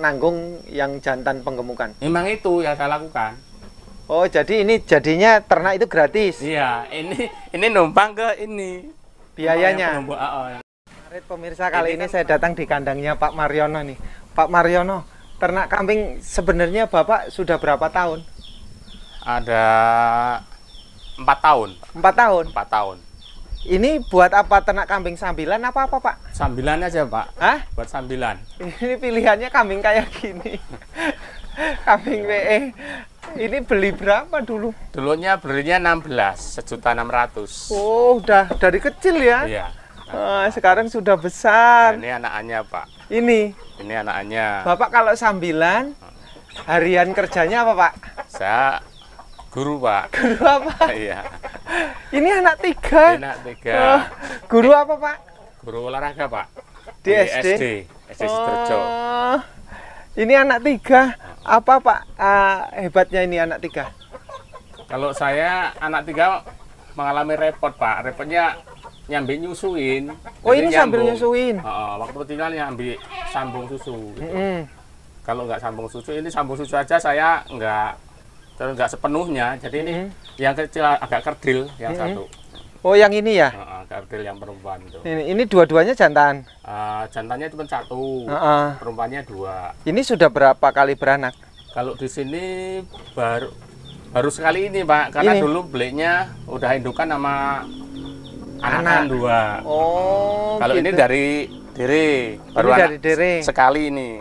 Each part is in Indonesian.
nanggung yang jantan penggemukan. Memang itu yang saya lakukan. Oh, jadi ini jadinya ternak itu gratis. Iya, ini ini numpang ke ini biayanya. Marit oh, ya. pemirsa kali ini, ini kan saya datang di kandangnya Pak Mariono nih. Pak Mariono, ternak kambing sebenarnya Bapak sudah berapa tahun? Ada empat tahun. Empat tahun. Empat tahun. Ini buat apa ternak kambing sambilan apa apa pak? Sambilan aja pak. Hah? Buat sambilan. Ini pilihannya kambing kayak gini. kambing iya. WE. Eh, ini beli berapa dulu? Dulunya belinya 16, sejuta enam ratus. Oh, udah dari kecil ya? Iya. Ah, sekarang sudah besar. ini anaknya pak. Ini. Ini anaknya. Bapak kalau sambilan harian kerjanya apa pak? Saya Guru Pak. Guru apa? Iya. Ini anak tiga. Ini anak tiga. Uh, guru apa Pak? Guru olahraga Pak. Di, Di SD. SD. SD ini anak tiga. Apa Pak uh, hebatnya ini anak tiga? Kalau saya anak tiga mengalami repot Pak. Repotnya nyambi nyusuin. Oh ini nyambung. sambil nyusuin. Uh, waktu tinggal nyambi sambung susu. Gitu. Mm -hmm. Kalau nggak sambung susu, ini sambung susu aja saya nggak terus nggak sepenuhnya jadi ini -hmm. yang kecil agak kerdil yang -hmm. satu oh yang ini ya uh, kerdil yang perempuan itu ini, ini dua-duanya jantan uh, jantannya cuma satu uh -uh. perempuannya dua ini sudah berapa kali beranak kalau di sini baru baru sekali ini pak karena ini. dulu belinya udah indukan sama anak dua oh kalau gitu. ini dari diri baru ini dari diri sekali ini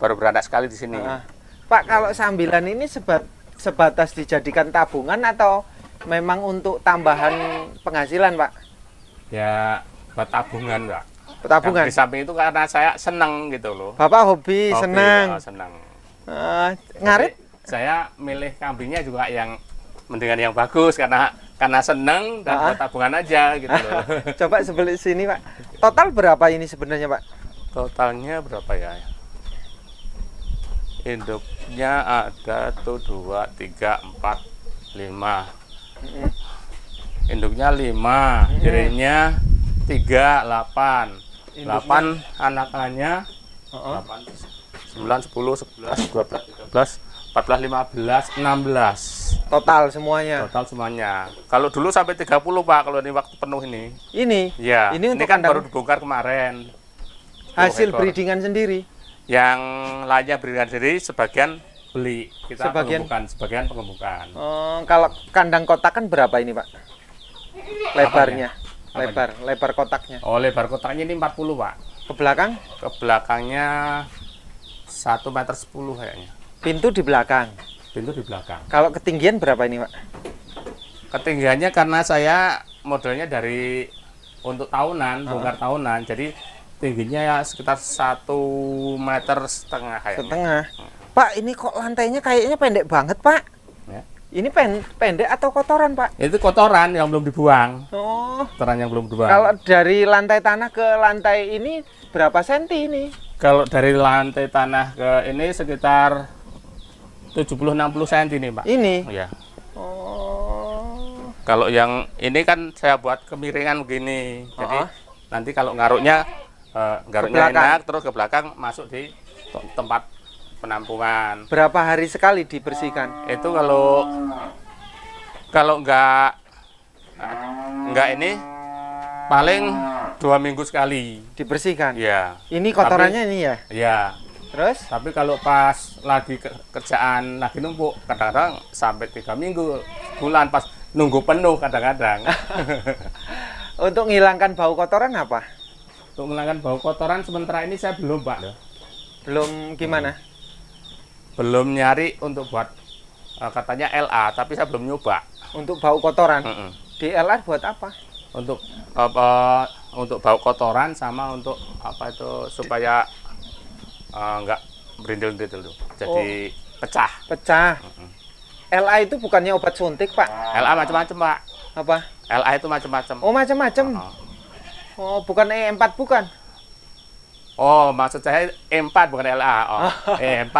baru beranak sekali di sini uh -huh. Pak, kalau sambilan ini sebab sebatas dijadikan tabungan atau memang untuk tambahan penghasilan pak? Ya buat tabungan pak. Tabungan. Di samping itu karena saya senang gitu loh. Bapak hobi, hobi senang. Ya, senang. Uh, ngarit? Jadi, saya milih kambingnya juga yang mendingan yang bagus karena karena senang dan uh ah. -huh. buat tabungan aja gitu loh. Coba sebelah sini pak. Total berapa ini sebenarnya pak? Totalnya berapa ya? Induk nya ada tuh dua tiga empat lima. Induknya lima, jerinya tiga delapan. Delapan anakannya uh-uh. delapan sembilan sepuluh sebelas dua belas tiga belas empat belas lima belas enam belas. Total semuanya. Total semuanya. Kalau dulu sampai 30 pak, kalau ini waktu penuh ini. Ini. Ya. Ini, ini kan kandang... baru dibongkar kemarin. Hasil breedingan sendiri yang lainnya berikan sendiri sebagian beli kita sebagian pengemukan, sebagian pengemukan. Oh, kalau kandang kotak kan berapa ini, Pak? Lebarnya. Apanya? Apanya? Lebar, lebar kotaknya. Oh, lebar kotaknya ini 40, Pak. Ke belakang? Ke belakangnya 1 meter sepuluh kayaknya. Pintu di belakang. Pintu di belakang. Kalau ketinggian berapa ini, Pak? Ketinggiannya karena saya modelnya dari untuk tahunan, bongkar uh -huh. tahunan. Jadi tingginya ya sekitar satu meter setengah kayaknya. setengah pak ini kok lantainya kayaknya pendek banget pak ya. ini pen pendek atau kotoran pak itu kotoran yang belum dibuang oh kotoran yang belum dibuang kalau dari lantai tanah ke lantai ini berapa senti ini kalau dari lantai tanah ke ini sekitar 70-60 senti nih pak ini ya oh kalau yang ini kan saya buat kemiringan begini uh jadi oh. nanti kalau ngaruknya uh, enak terus ke belakang masuk di tempat penampungan. Berapa hari sekali dibersihkan? Itu kalau kalau enggak nggak ini paling dua minggu sekali dibersihkan. ya Ini kotorannya tapi, ini ya? ya Terus? Tapi kalau pas lagi kerjaan lagi numpuk kadang-kadang sampai tiga minggu bulan pas nunggu penuh kadang-kadang. Untuk menghilangkan bau kotoran apa? untuk menghilangkan bau kotoran sementara ini saya belum pak ya. belum gimana hmm. belum nyari untuk buat uh, katanya LA tapi saya belum nyoba untuk bau kotoran mm -mm. di LA buat apa untuk uh, uh, untuk bau kotoran sama untuk apa itu supaya uh, nggak berindil-indil tuh jadi oh. pecah pecah mm -mm. LA itu bukannya obat suntik pak LA macam-macam pak apa LA itu macam-macam oh macam-macam uh -uh. Oh, bukan E4 bukan? Oh, maksud saya E4 bukan LA. Oh, E4.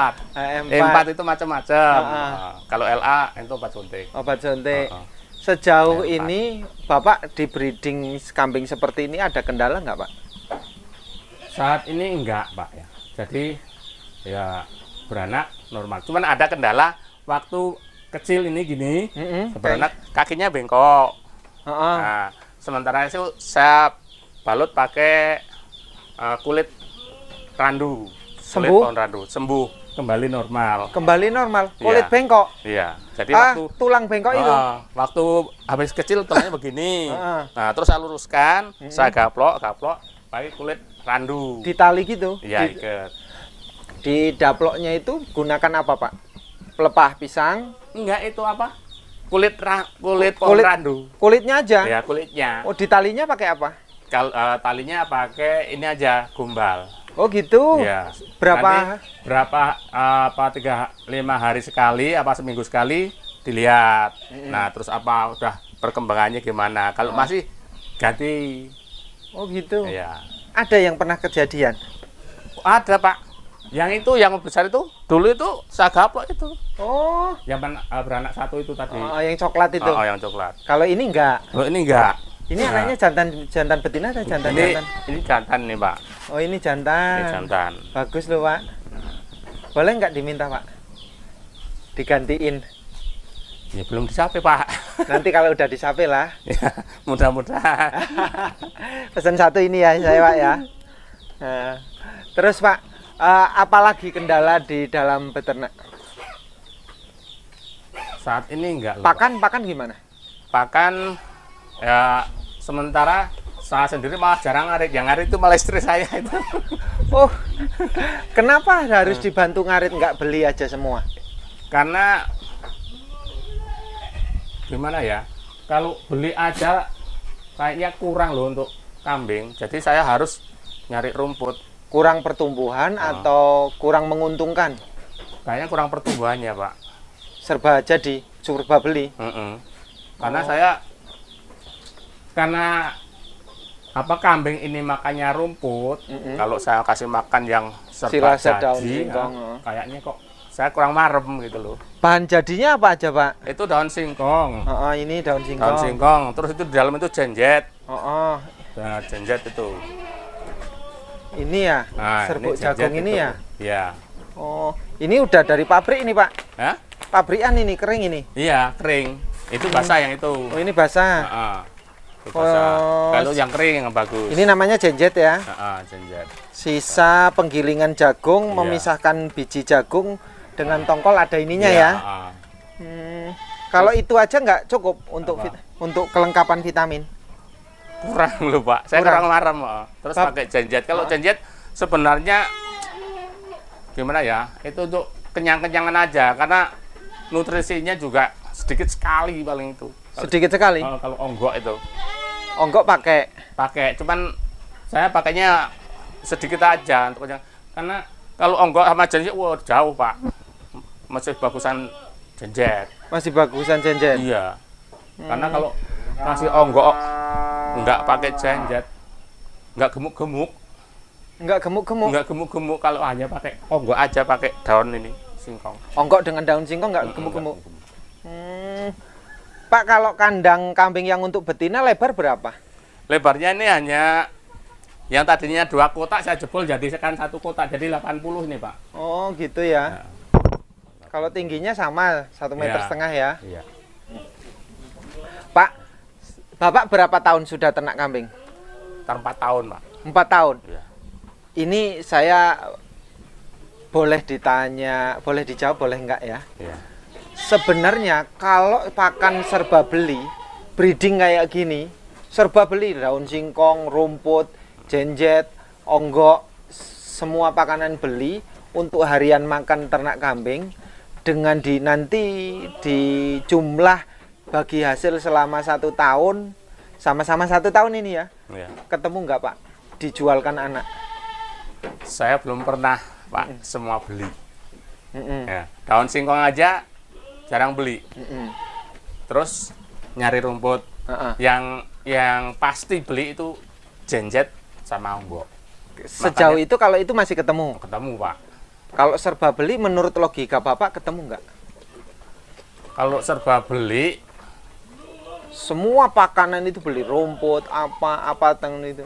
E4. E4 itu macam-macam. Uh, kalau LA itu obat suntik. Obat suntik. Uh, -huh. Sejauh E4. ini Bapak di breeding kambing seperti ini ada kendala nggak, Pak? Saat ini enggak, Pak ya. Jadi ya beranak normal. Cuman ada kendala waktu kecil ini gini, mm -hmm. beranak kakinya bengkok. Uh -uh. Nah, sementara itu saya balut pakai uh, kulit randu sembuh kulit randu sembuh kembali normal kembali normal iya. kulit ya. bengkok iya jadi ah, waktu tulang bengkok uh, itu ah, waktu habis kecil tulangnya begini uh. nah terus saya luruskan hmm. saya gaplok gaplok pakai kulit randu ditali gitu iya di, di daploknya itu gunakan apa pak pelepah pisang enggak itu apa kulit ra, kulit kulit randu kulitnya aja ya kulitnya oh ditalinya pakai apa Kal, uh, talinya pakai ini aja gombal. Oh gitu. Ya. Berapa? Nanti berapa uh, apa tiga lima hari sekali apa seminggu sekali dilihat. Mm -hmm. Nah terus apa udah perkembangannya gimana? Kalau oh. masih ganti. Oh gitu. Ya. Ada yang pernah kejadian? Ada pak. Yang itu yang besar itu dulu itu sagaplok itu. Oh. Yang eh, beranak satu itu tadi. Oh yang coklat itu. Oh, yang coklat. Kalau ini enggak. Kalau ini enggak. Ini nah. anaknya jantan jantan betina atau jantan ini, jantan? Ini jantan nih pak. Oh ini jantan. Ini jantan. Bagus loh pak. Boleh nggak diminta pak? Digantiin. Ya belum disape pak. Nanti kalau udah disape lah. ya, mudah-mudahan. Pesan satu ini ya saya pak ya. Eh, terus pak, eh, apalagi kendala di dalam peternak? Saat ini enggak. Pakan pakan gimana? Pakan ya sementara saya sendiri malah jarang ngarit yang ngarit itu malah istri saya itu oh kenapa harus dibantu ngarit nggak beli aja semua karena gimana ya kalau beli aja kayaknya kurang loh untuk kambing jadi saya harus nyari rumput kurang pertumbuhan oh. atau kurang menguntungkan kayaknya kurang pertumbuhannya pak serba jadi serba beli mm -mm. karena oh. saya karena apa kambing ini makannya rumput mm -hmm. kalau saya kasih makan yang serba Sila jadi ya, kayaknya kok saya kurang marem gitu loh bahan jadinya apa aja pak itu daun singkong oh, oh ini daun singkong daun singkong terus itu di dalam itu jenjet oh, oh. Nah, jenjet itu ini ya nah, serbuk ini jagung ini itu. ya ya oh ini udah dari pabrik ini pak Ya. pabrikan ini kering ini iya kering itu basah hmm. yang itu oh ini basah nah, kalau yang kering yang bagus. Ini namanya jenjet ya. uh, jenjet. Sisa penggilingan jagung iya. memisahkan biji jagung dengan tongkol ada ininya iya, ya. Uh. Hmm. Kalau itu aja nggak cukup untuk vit, untuk kelengkapan vitamin. Kurang loh, Pak. Saya kurang, kurang marem, Pak. Terus Bap pakai jenjet. Kalau uh. jenjet sebenarnya gimana ya? Itu untuk kenyang-kenyangan aja karena nutrisinya juga sedikit sekali paling itu sedikit sekali kalau, oh, kalau onggok itu onggok pakai pakai cuman saya pakainya sedikit aja untuk karena kalau onggok sama jenjet wow jauh pak masih bagusan jenjet masih bagusan jenjet iya hmm. karena kalau masih onggok nggak pakai jenjet nggak gemuk-gemuk nggak gemuk-gemuk nggak gemuk-gemuk kalau hanya pakai onggok aja pakai daun ini singkong onggok dengan daun singkong nggak gemuk-gemuk hmm. Pak kalau kandang kambing yang untuk betina lebar berapa? Lebarnya ini hanya yang tadinya dua kotak saya jebol jadi sekarang satu kotak jadi 80 nih pak. Oh gitu ya. ya. Kalau tingginya sama satu meter ya. setengah ya. ya. Pak, bapak berapa tahun sudah ternak kambing? Empat tahun pak. Empat tahun. Ya. Ini saya boleh ditanya, boleh dijawab boleh enggak ya? ya sebenarnya kalau pakan serba beli, breeding kayak gini, serba beli daun singkong, rumput, jenjet, onggok, semua pakanan beli untuk harian makan ternak kambing dengan di nanti di jumlah bagi hasil selama satu tahun sama-sama satu tahun ini ya, ya. ketemu nggak pak dijualkan anak saya belum pernah pak mm. semua beli mm -mm. Ya. daun singkong aja jarang beli mm-hmm. terus nyari rumput uh-uh. yang yang pasti beli itu jenjet sama onggok sejauh Makanya, itu kalau itu masih ketemu ketemu pak kalau serba beli menurut logika bapak ketemu nggak kalau serba beli semua pakanan itu beli rumput apa apa tentang itu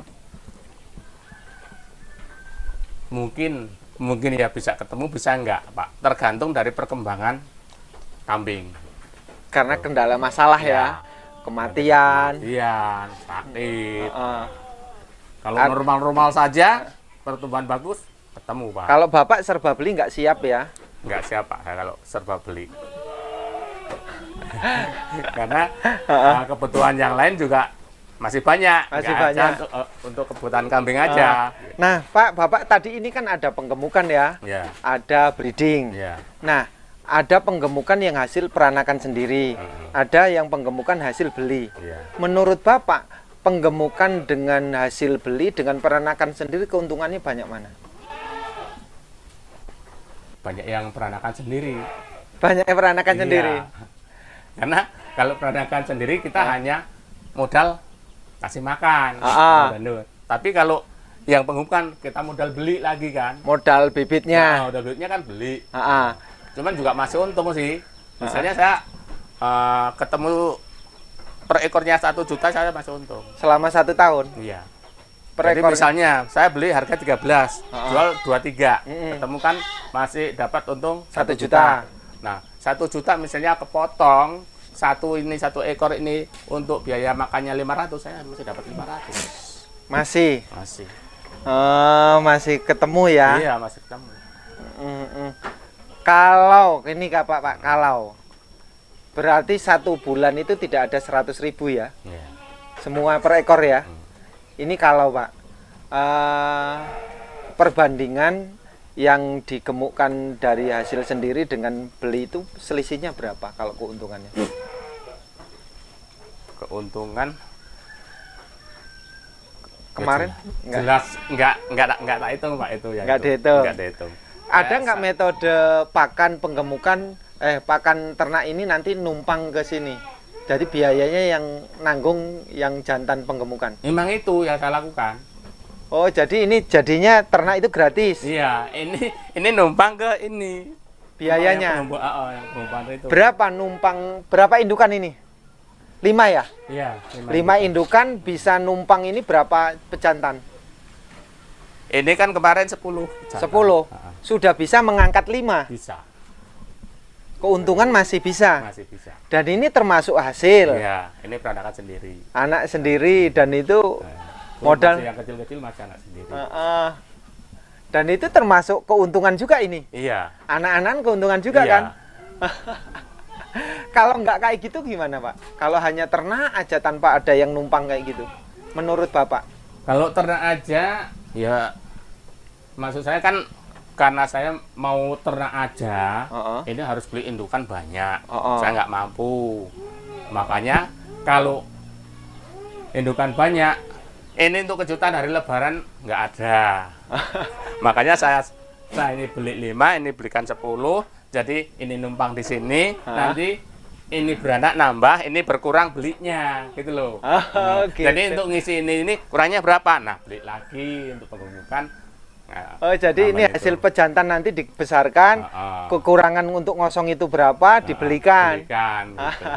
mungkin mungkin ya bisa ketemu bisa enggak pak tergantung dari perkembangan kambing. Karena kendala masalah ya, ya. kematian. iya sakit. Uh, Kalau normal-normal saja, pertumbuhan bagus, ketemu pak. Kalau bapak serba beli nggak siap ya? Nggak siap pak, kalau serba beli. Karena uh, kebutuhan yang lain juga masih banyak. Masih Nggak banyak. Untuk, uh, untuk kebutuhan kambing aja. nah, Pak, Bapak tadi ini kan ada penggemukan ya. Yeah. Ada breeding. Yeah. Nah, ada penggemukan yang hasil peranakan sendiri, hmm. ada yang penggemukan hasil beli. Yeah. Menurut Bapak, penggemukan dengan hasil beli dengan peranakan sendiri keuntungannya banyak mana? Banyak yang peranakan sendiri. Banyak yang peranakan iya. sendiri. Karena kalau peranakan sendiri kita ah. hanya modal kasih makan, ah. ah. modal Tapi kalau yang penggemukan kita modal beli lagi kan. Modal bibitnya. Nah, modal bibitnya kan beli. Ah. ah cuman juga masih untung sih misalnya saya uh, ketemu per ekornya satu juta saya masih untung selama satu tahun iya per Jadi ekornya. misalnya saya beli harga 13, uh -uh. jual 23. uh -hmm. Ketemu kan masih dapat untung satu juta. juta. Nah, satu juta misalnya kepotong satu ini satu ekor ini untuk biaya makannya 500 saya masih dapat 500. Masih. Masih. Uh, masih ketemu ya. Iya, masih ketemu. Mm -mm kalau ini kak pak pak kalau berarti satu bulan itu tidak ada seratus ribu ya yeah. semua per ekor ya hmm. ini kalau pak uh, perbandingan yang digemukkan dari hasil sendiri dengan beli itu selisihnya berapa kalau keuntungannya keuntungan kemarin jelas nggak nggak nggak tak itu pak itu ya nggak dihitung nggak dihitung ada nggak metode pakan penggemukan eh pakan ternak ini nanti numpang ke sini? Jadi biayanya yang nanggung yang jantan penggemukan. Memang itu yang saya lakukan. Oh, jadi ini jadinya ternak itu gratis. Iya, ini ini numpang ke ini. Biayanya. Numpang yang oh, yang itu. Berapa numpang berapa indukan ini? Lima ya? Iya, lima. lima indukan bisa numpang ini berapa pejantan? Ini kan kemarin 10. Sepuluh. 10. Sudah bisa mengangkat 5. Bisa. Keuntungan masih bisa. Masih bisa. Dan ini termasuk hasil. Iya, ini peranakan sendiri. Anak sendiri iya. dan itu nah, modal yang kecil-kecil masih anak sendiri. Uh, uh, dan itu termasuk keuntungan juga ini. Iya. Anak-anak keuntungan juga iya. kan? Kalau nggak kayak gitu gimana Pak? Kalau hanya ternak aja tanpa ada yang numpang kayak gitu, menurut Bapak? Kalau ternak aja ya maksud saya kan karena saya mau ternak aja, uh -uh. ini harus beli indukan banyak. Uh -uh. Saya nggak mampu. Makanya kalau indukan banyak, ini untuk kejutan hari Lebaran nggak ada. Makanya saya saya ini beli lima, ini belikan sepuluh. Jadi ini numpang di sini, uh -huh. nanti ini beranak nambah, ini berkurang belinya, gitu loh. Oh, gitu. Jadi untuk ngisi ini ini kurangnya berapa? Nah, beli lagi untuk pengumuman Oh nah, jadi ini hasil pejantan nanti dibesarkan, uh, uh. kekurangan untuk ngosong itu berapa uh, dibelikan. Ah. Gitu.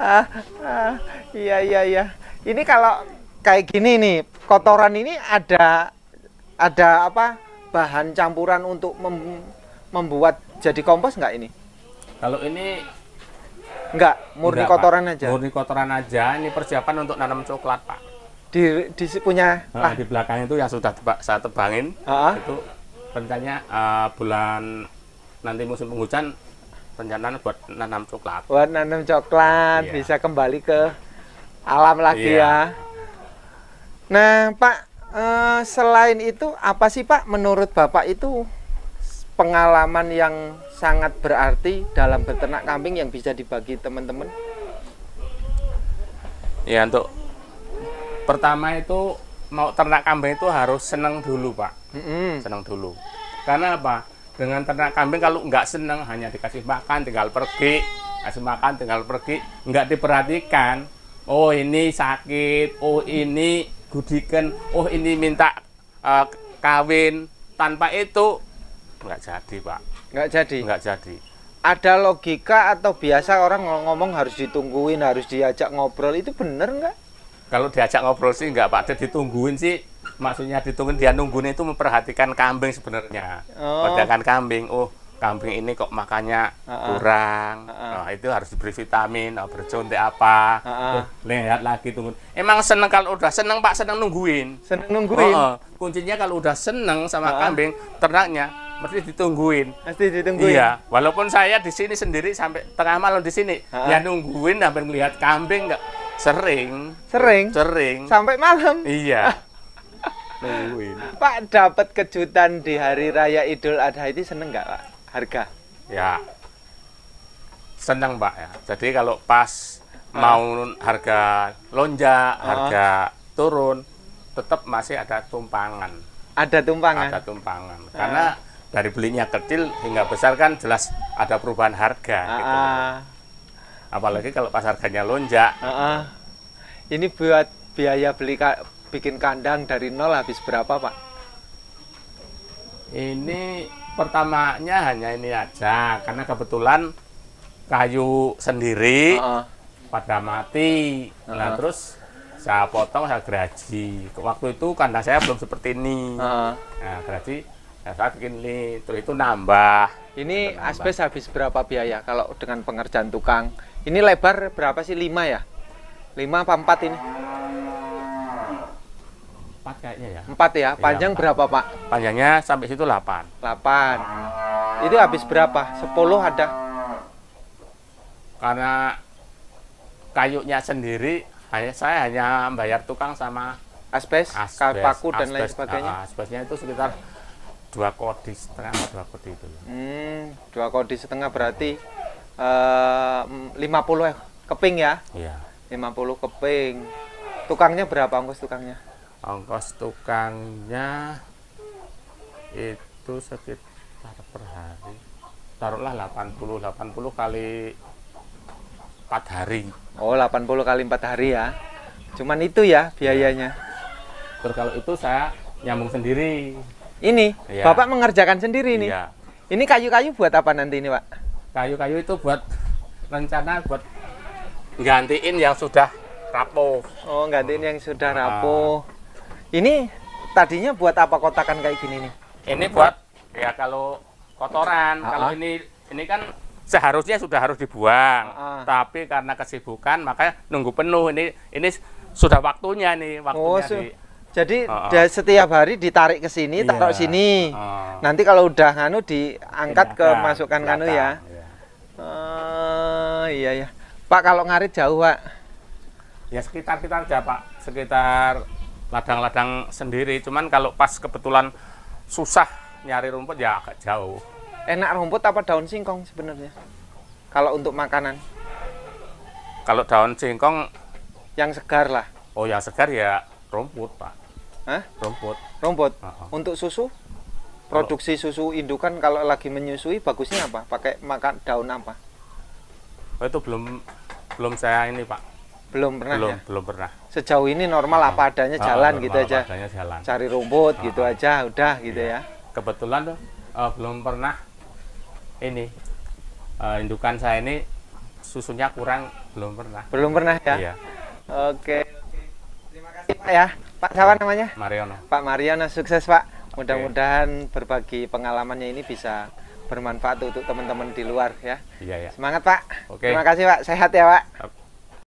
ah, ah, iya iya iya. Ini kalau kayak gini nih kotoran ini ada ada apa bahan campuran untuk mem membuat jadi kompos nggak ini? Kalau ini nggak murni enggak, kotoran Pak. aja. Murni kotoran aja. Ini persiapan untuk nanam coklat Pak di, di punya ah. di belakang itu yang sudah tebak, saya tebangin uh -huh. itu rencananya uh, eh, bulan nanti musim penghujan rencana buat nanam coklat buat nanam coklat iya. bisa kembali ke alam lagi iya. ya nah pak uh, selain itu apa sih pak menurut bapak itu pengalaman yang sangat berarti dalam beternak kambing yang bisa dibagi teman-teman ya untuk pertama itu mau ternak kambing itu harus seneng dulu pak mm -hmm. seneng dulu karena apa dengan ternak kambing kalau nggak seneng hanya dikasih makan tinggal pergi kasih makan tinggal pergi nggak diperhatikan oh ini sakit oh ini gudikan oh ini minta uh, kawin tanpa itu nggak jadi pak nggak jadi nggak jadi ada logika atau biasa orang ngomong harus ditungguin harus diajak ngobrol itu bener nggak kalau diajak ngobrol sih nggak pakai ditungguin sih maksudnya ditungguin dia nungguin itu memperhatikan kambing sebenarnya oh. Perhatikan kambing oh kambing ini kok makannya uh -uh. kurang uh -uh. Oh, itu harus diberi vitamin oh, bercontek apa uh -uh. lihat lagi tunggu emang seneng kalau udah seneng pak seneng nungguin seneng nungguin oh, oh. kuncinya kalau udah seneng sama uh -uh. kambing ternaknya mesti ditungguin. Mesti ditungguin. Iya, walaupun saya di sini sendiri sampai tengah malam di sini, uh-uh. ya nungguin hampir melihat kambing nggak Sering. Sering. Sering. Sampai malam. Iya. Nungguin. Pak dapat kejutan di hari raya Idul Adha itu seneng nggak Pak? Harga? Ya. Seneng Pak ya. Jadi kalau pas ah. mau harga lonjak, ah. harga turun, tetap masih ada tumpangan. Ada tumpangan. Ada tumpangan. Ah. Karena dari belinya kecil hingga besar kan jelas ada perubahan harga gitu. ah. gitu apalagi kalau pas harganya lonjak uh -uh. ini buat biaya beli ka bikin kandang dari nol habis berapa pak ini pertamanya hanya ini aja karena kebetulan kayu sendiri uh -uh. pada mati uh -uh. nah terus saya potong saya geraji waktu itu kandang saya belum seperti ini uh -uh. nah geraji nah, saya bikin ini terus itu nambah. Ini aspek asbes habis berapa biaya kalau dengan pengerjaan tukang ini lebar berapa sih? 5 ya? 5 apa 4 ini? 4 kayaknya ya. 4 ya. Iya, Panjang iya, 4. berapa, Pak? Panjangnya sampai situ 8. 8. Itu habis berapa? 10 ada. Karena kayunya sendiri hanya saya hanya bayar tukang sama asbes, asbes paku dan asbes, lain sebagainya. Uh, asbesnya itu sekitar dua kodi setengah dua kodi itu. Hmm, dua kodi setengah berarti Eh, mm, lima puluh eh, keping ya? Iya. puluh keping. Tukangnya berapa ongkos tukangnya? Ongkos tukangnya itu sekitar per hari taruhlah delapan puluh delapan puluh kali empat hari. Oh, delapan puluh kali empat hari ya. Cuman itu ya biayanya. Terus kalau itu saya nyambung sendiri. Ini, ya. Bapak mengerjakan sendiri ini. Ya. Ini kayu-kayu buat apa nanti ini, Pak? kayu-kayu itu buat rencana buat gantiin yang sudah rapuh oh gantiin yang sudah ah. rapuh uh, ini tadinya buat apa kotakan kayak gini nih ini buat ya kalau kotoran uh kalau ah. ini ini kan seharusnya sudah harus dibuang uh tapi karena kesibukan makanya nunggu penuh ini ini sudah waktunya nih waktunya oh, di, jadi uh -uh. setiap hari ditarik ke sini, taruh yeah. sini. Uh. Nanti kalau udah nganu diangkat ke masukkan kanu ya. Uh, iya ya. Pak kalau ngarit jauh pak? Ya sekitar sekitar aja pak, sekitar ladang-ladang sendiri. Cuman kalau pas kebetulan susah nyari rumput ya agak jauh. Enak rumput apa daun singkong sebenarnya? Kalau untuk makanan? Kalau daun singkong? Yang segar lah. Oh yang segar ya rumput pak. Hah? Rumput. Rumput. Uh -huh. Untuk susu? Produksi susu indukan kalau lagi menyusui bagusnya apa? Pakai makan daun apa? Oh, itu belum belum saya ini pak. Belum pernah belum, ya? Belum pernah. Sejauh ini normal apa adanya oh, jalan gitu aja. Adanya jalan. Cari rumput oh, gitu ah. aja, udah gitu iya. ya. Kebetulan tuh uh, belum pernah ini uh, indukan saya ini susunya kurang belum pernah. Belum pernah ya? Iya. Oke. Terima kasih Pak ya. Pak siapa namanya? Mariono. Pak Mariono sukses Pak. Mudah-mudahan okay. berbagi pengalamannya ini bisa bermanfaat untuk teman-teman di luar ya. Iya, ya. Semangat Pak. Okay. Terima kasih Pak. Sehat ya Pak.